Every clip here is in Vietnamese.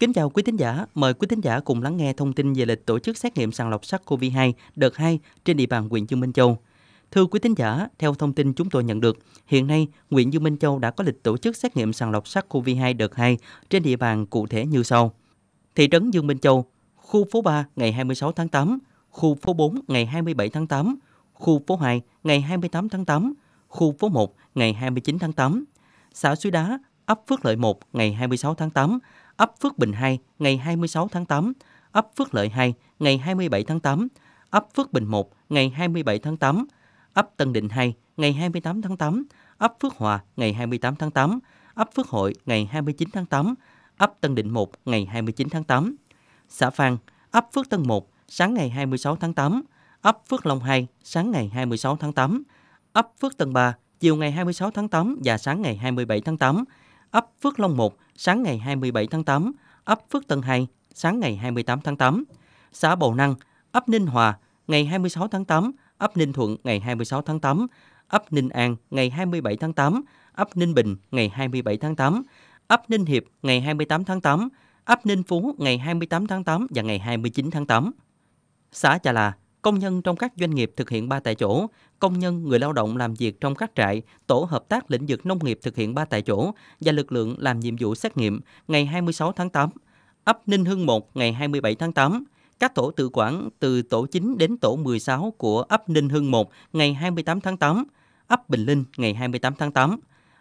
Kính chào quý thính giả, mời quý thính giả cùng lắng nghe thông tin về lịch tổ chức xét nghiệm sàng lọc SARS-CoV-2 đợt 2 trên địa bàn huyện Dương Minh Châu. Thưa quý thính giả, theo thông tin chúng tôi nhận được, hiện nay huyện Dương Minh Châu đã có lịch tổ chức xét nghiệm sàng lọc SARS-CoV-2 đợt 2 trên địa bàn cụ thể như sau. Thị trấn Dương Minh Châu, khu phố 3 ngày 26 tháng 8, khu phố 4 ngày 27 tháng 8, khu phố 2 ngày 28 tháng 8, khu phố 1 ngày 29 tháng 8, xã Suối Đá ấp Phước Lợi 1 ngày 26 tháng 8, ấp Phước Bình 2 ngày 26 tháng 8, ấp Phước Lợi 2 ngày 27 tháng 8, ấp Phước Bình 1 ngày 27 tháng 8, ấp Tân Định 2 ngày 28 tháng 8, ấp Phước Hòa ngày 28 tháng 8, ấp Phước Hội ngày 29 tháng 8, ấp Tân Định 1 ngày 29 tháng 8, xã Phan, ấp Phước Tân 1 sáng ngày 26 tháng 8, ấp Phước Long 2 sáng ngày 26 tháng 8, ấp Phước Tân 3 chiều ngày 26 tháng 8 và sáng ngày 27 tháng 8, ấp Phước Long 1 sáng ngày 27 tháng 8, ấp Phước Tân 2 sáng ngày 28 tháng 8, xã Bầu Năng, ấp Ninh Hòa ngày 26 tháng 8, ấp Ninh Thuận ngày 26 tháng 8, ấp Ninh An ngày 27 tháng 8, ấp Ninh Bình ngày 27 tháng 8, ấp Ninh Hiệp ngày 28 tháng 8, ấp Ninh Phú ngày 28 tháng 8 và ngày 29 tháng 8. Xã Chà Là, Công nhân trong các doanh nghiệp thực hiện ba tại chỗ, công nhân người lao động làm việc trong các trại, tổ hợp tác lĩnh vực nông nghiệp thực hiện ba tại chỗ và lực lượng làm nhiệm vụ xét nghiệm ngày 26 tháng 8, ấp Ninh Hưng 1 ngày 27 tháng 8, các tổ tự quản từ tổ 9 đến tổ 16 của ấp Ninh Hưng 1 ngày 28 tháng 8, ấp Bình Linh ngày 28 tháng 8,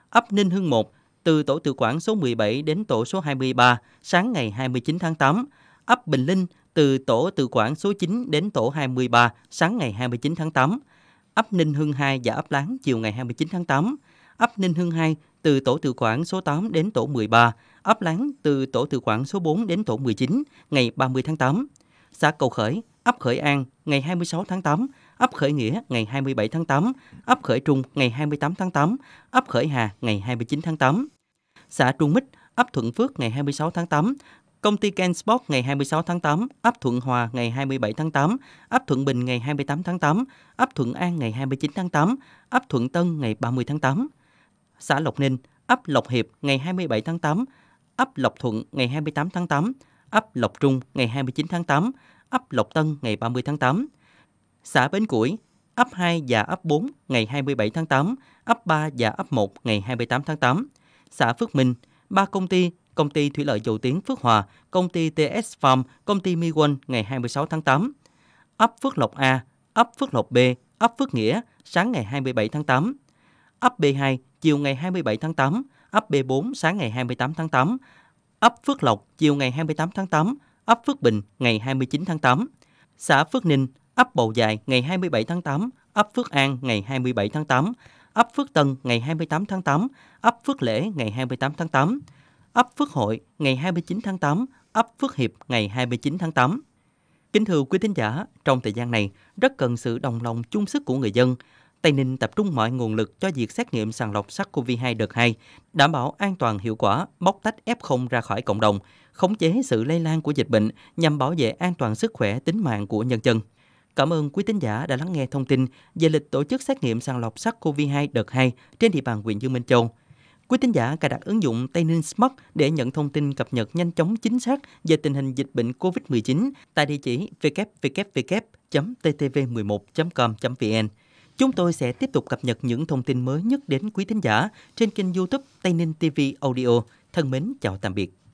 ấp Ninh Hưng 1 từ tổ tự quản số 17 đến tổ số 23 sáng ngày 29 tháng 8, ấp Bình Linh từ tổ tự quản số 9 đến tổ 23 sáng ngày 29 tháng 8, ấp Ninh Hưng 2 và ấp Láng chiều ngày 29 tháng 8, ấp Ninh Hưng 2 từ tổ tự quản số 8 đến tổ 13, ấp Láng từ tổ tự quản số 4 đến tổ 19 ngày 30 tháng 8, xã Cầu Khởi, ấp Khởi An ngày 26 tháng 8, ấp Khởi Nghĩa ngày 27 tháng 8, ấp Khởi Trung ngày 28 tháng 8, ấp Khởi Hà ngày 29 tháng 8, xã Trung Mích, ấp Thuận Phước ngày 26 tháng 8, Công ty Kensport ngày 26 tháng 8, ấp Thuận Hòa ngày 27 tháng 8, ấp Thuận Bình ngày 28 tháng 8, ấp Thuận An ngày 29 tháng 8, ấp Thuận Tân ngày 30 tháng 8. Xã Lộc Ninh, ấp Lộc Hiệp ngày 27 tháng 8, ấp Lộc Thuận ngày 28 tháng 8, ấp Lộc Trung ngày 29 tháng 8, ấp Lộc Tân ngày 30 tháng 8. Xã Bến Củi, ấp 2 và ấp 4 ngày 27 tháng 8, ấp 3 và ấp 1 ngày 28 tháng 8. Xã Phước Minh, ba công ty công ty Thủy lợi Dầu tiếng Phước Hòa, công ty TS Farm, công ty Mi Quân ngày 26 tháng 8, ấp Phước Lộc A, ấp Phước Lộc B, ấp Phước Nghĩa sáng ngày 27 tháng 8, ấp B2 chiều ngày 27 tháng 8, ấp B4 sáng ngày 28 tháng 8, ấp Phước Lộc chiều ngày 28 tháng 8, ấp Phước Bình ngày 29 tháng 8, xã Phước Ninh, ấp Bầu Dài ngày 27 tháng 8, ấp Phước An ngày 27 tháng 8, ấp Phước Tân ngày 28 tháng 8, ấp Phước Lễ ngày 28 tháng 8, ấp Phước Hội ngày 29 tháng 8, ấp Phước Hiệp ngày 29 tháng 8. Kính thưa quý thính giả, trong thời gian này rất cần sự đồng lòng chung sức của người dân. Tây Ninh tập trung mọi nguồn lực cho việc xét nghiệm sàng lọc SARS-CoV-2 đợt 2, đảm bảo an toàn hiệu quả, bóc tách F0 ra khỏi cộng đồng, khống chế sự lây lan của dịch bệnh nhằm bảo vệ an toàn sức khỏe tính mạng của nhân dân. Cảm ơn quý tín giả đã lắng nghe thông tin về lịch tổ chức xét nghiệm sàng lọc SARS-CoV-2 đợt 2 trên địa bàn huyện Dương Minh Châu. Quý tín giả cài đặt ứng dụng Tây Ninh Smart để nhận thông tin cập nhật nhanh chóng chính xác về tình hình dịch bệnh COVID-19 tại địa chỉ www.ttv11.com.vn. Chúng tôi sẽ tiếp tục cập nhật những thông tin mới nhất đến quý thính giả trên kênh YouTube Tây Ninh TV Audio. Thân mến chào tạm biệt.